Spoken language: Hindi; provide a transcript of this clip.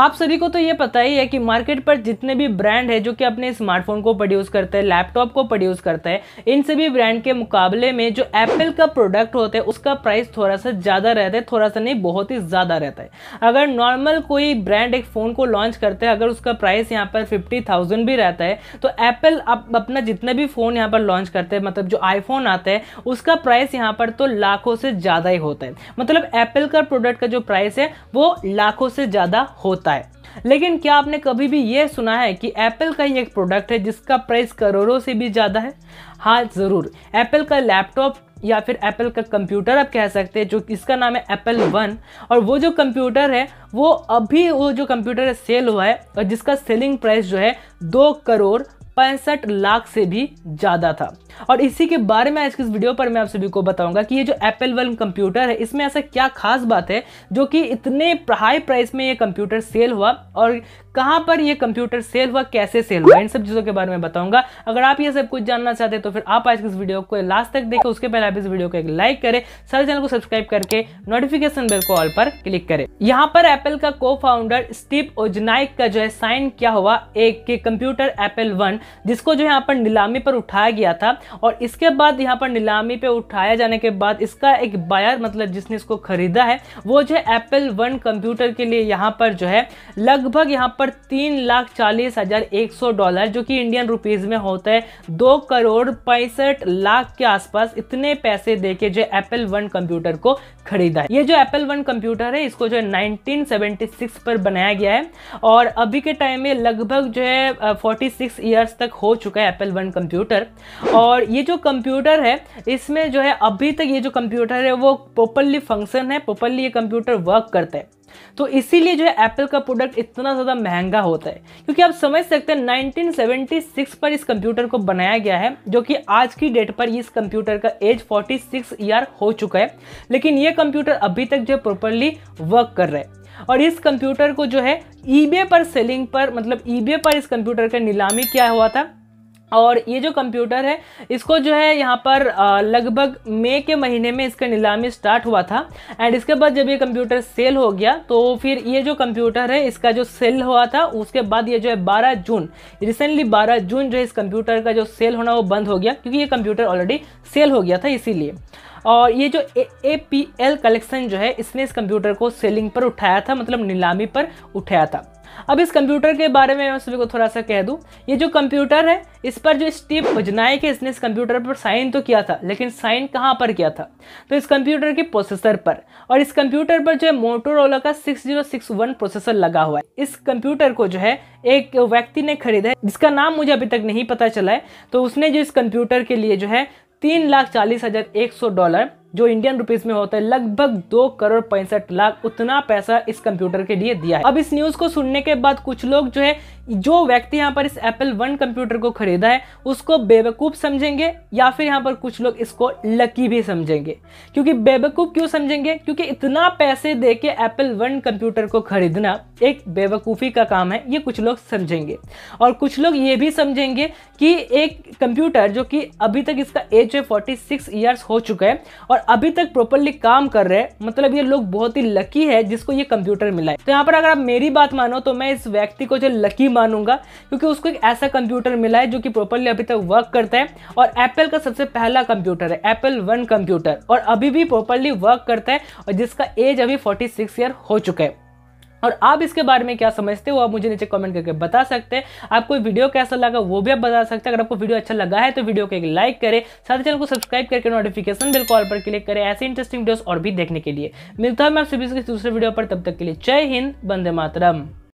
आप सभी को तो ये पता ही है कि मार्केट पर जितने भी ब्रांड है जो कि अपने स्मार्टफोन को प्रोड्यूस करते हैं लैपटॉप को प्रोड्यूस करते हैं इन सभी ब्रांड के मुकाबले में जो एप्पल का प्रोडक्ट होता है उसका प्राइस थोड़ा सा ज़्यादा रहता है थोड़ा सा नहीं बहुत ही ज़्यादा रहता है अगर नॉर्मल कोई ब्रांड एक फ़ोन को लॉन्च करते हैं अगर उसका प्राइस यहाँ पर फिफ्टी थाउजेंड भी रहता है तो एप्पल आप अपना जितना भी फ़ोन यहाँ पर लॉन्च करते हैं मतलब जो आईफोन आता है उसका प्राइस यहाँ पर तो लाखों से ज़्यादा ही होता है मतलब एप्पल का प्रोडक्ट का जो प्राइस है वो लाखों से ज़्यादा होता है होता है लेकिन क्या आपने कभी भी ये सुना है कि एप्पल का ही एक प्रोडक्ट है जिसका प्राइस करोड़ों से भी ज़्यादा है हाँ ज़रूर एप्पल का लैपटॉप या फिर एप्पल का कंप्यूटर आप कह सकते हैं जो इसका नाम है एप्पल वन और वो जो कंप्यूटर है वो अभी वो जो कंप्यूटर है सेल हुआ है और जिसका सेलिंग प्राइस जो है दो करोड़ पैंसठ लाख से भी ज़्यादा था और इसी के बारे में आज की इस वीडियो पर मैं आप सभी को बताऊंगा कि ये जो एप्पल वन कंप्यूटर है इसमें ऐसा क्या खास बात है जो कि इतने हाई प्राइस में ये कंप्यूटर सेल हुआ और कहाँ पर ये कंप्यूटर सेल हुआ कैसे सेल हुआ इन सब चीज़ों के बारे में बताऊंगा अगर आप ये सब कुछ जानना चाहते हैं तो फिर आप आज इस वीडियो को लास्ट तक देखें उसके पहले आप इस वीडियो को एक लाइक करें सारे चैनल को सब्सक्राइब करके नोटिफिकेशन बेल को ऑल पर क्लिक करें यहाँ पर एप्पल का को फाउंडर स्टीव ओजनाइक का जो है साइन क्या हुआ एक कंप्यूटर एप्पल वन जिसको जो यहाँ पर नीलामी पर उठाया गया था और इसके बाद यहाँ पर नीलामी पर उठाया जाने के बाद इसका एक बायर मतलब जिसने इसको खरीदा है वो जो है एप्पल वन कंप्यूटर के लिए यहाँ पर जो है लगभग यहाँ पर तीन लाख चालीस हज़ार एक सौ डॉलर जो कि इंडियन रुपीज़ में होता है दो करोड़ पैंसठ लाख के आसपास इतने पैसे दे के जो एप्पल वन कंप्यूटर को खरीदा है ये जो एप्पल वन कंप्यूटर है इसको जो है सिक्स पर बनाया गया है और अभी के टाइम में लगभग जो है फोर्टी सिक्स ईयर प्लस तक हो चुका है एप्पल वन कंप्यूटर और ये जो कंप्यूटर है इसमें जो है अभी तक ये जो कंप्यूटर है वो प्रॉपरली फंक्शन है प्रॉपरली ये कंप्यूटर वर्क करता है तो इसीलिए जो है एप्पल का प्रोडक्ट इतना ज़्यादा महंगा होता है क्योंकि आप समझ सकते हैं 1976 पर इस कंप्यूटर को बनाया गया है जो कि आज की डेट पर इस कंप्यूटर का एज 46 ईयर हो चुका है लेकिन यह कंप्यूटर अभी तक जो है प्रॉपरली वर्क कर रहा है और इस कंप्यूटर को जो है ईबे पर सेलिंग पर मतलब ईबे पर इस कंप्यूटर का नीलामी क्या हुआ था और ये जो कंप्यूटर है इसको जो है यहाँ पर लगभग मई के महीने में इसका नीलामी स्टार्ट हुआ था एंड इसके बाद जब ये कंप्यूटर सेल हो गया तो फिर ये जो कंप्यूटर है इसका जो सेल हुआ था उसके बाद ये जो है 12 जून रिसेंटली 12 जून जो है इस कंप्यूटर का जो सेल होना वो बंद हो गया क्योंकि ये कंप्यूटर ऑलरेडी सेल हो गया था इसीलिए और ये जो ए पी एल कलेक्शन जो है इसने इस कंप्यूटर को सेलिंग पर उठाया था मतलब नीलामी पर उठाया था अब इस कंप्यूटर के बारे में मैं सभी को थोड़ा सा कह दूँ ये जो कंप्यूटर है इस पर जो स्टीव भुजनायक है इसने इस कंप्यूटर पर साइन तो किया था लेकिन साइन कहाँ पर किया था तो इस कंप्यूटर के प्रोसेसर पर और इस कंप्यूटर पर जो है मोटोरोला का 6061 प्रोसेसर लगा हुआ है इस कंप्यूटर को जो है एक व्यक्ति ने खरीदा है जिसका नाम मुझे अभी तक नहीं पता चला है तो उसने जो इस कंप्यूटर के लिए जो है तीन लाख चालीस हज़ार एक सौ डॉलर जो इंडियन रुपीस में होता है लगभग दो करोड़ पैंसठ लाख उतना पैसा इस कंप्यूटर के लिए दिया है अब इस न्यूज को सुनने के बाद कुछ लोग जो है जो व्यक्ति यहाँ पर इस एप्पल वन कंप्यूटर को खरीदा है उसको बेवकूफ समझेंगे या फिर यहाँ पर कुछ लोग इसको लकी भी समझेंगे क्योंकि बेवकूफ क्यों समझेंगे क्योंकि इतना पैसे दे के एप्पल वन कंप्यूटर को खरीदना एक बेवकूफ़ी का काम है ये कुछ लोग समझेंगे और कुछ लोग ये भी समझेंगे कि एक कंप्यूटर जो कि अभी तक इसका एज है फोर्टी सिक्स ईयर्स हो चुका है और अभी तक प्रॉपरली काम कर रहे हैं मतलब ये लोग बहुत ही लकी है जिसको ये कंप्यूटर मिला है तो यहाँ पर अगर आप मेरी बात मानो तो मैं इस व्यक्ति को जो लकी मानूंगा क्योंकि उसको एक ऐसा कंप्यूटर मिला है जो कि प्रॉपरली अभी तक वर्क करता है और एप्पल का सबसे पहला कंप्यूटर है एप्पल वन कंप्यूटर और अभी भी प्रॉपरली वर्क करता है और जिसका एज अभी फोर्टी ईयर हो चुका है और आप इसके बारे में क्या समझते हो आप मुझे नीचे कमेंट करके बता सकते हैं आपको वीडियो कैसा लगा वो भी आप बता सकते हैं अगर आपको वीडियो अच्छा लगा है तो वीडियो को एक लाइक करें साथ ही चैनल को सब्सक्राइब करके नोटिफिकेशन बिल कॉल पर क्लिक करें ऐसे इंटरेस्टिंग वीडियोस और भी देखने के लिए मिलता है मैं आप सभी दूसरे वीडियो पर तब तक के लिए जय हिंद बंदे मातरम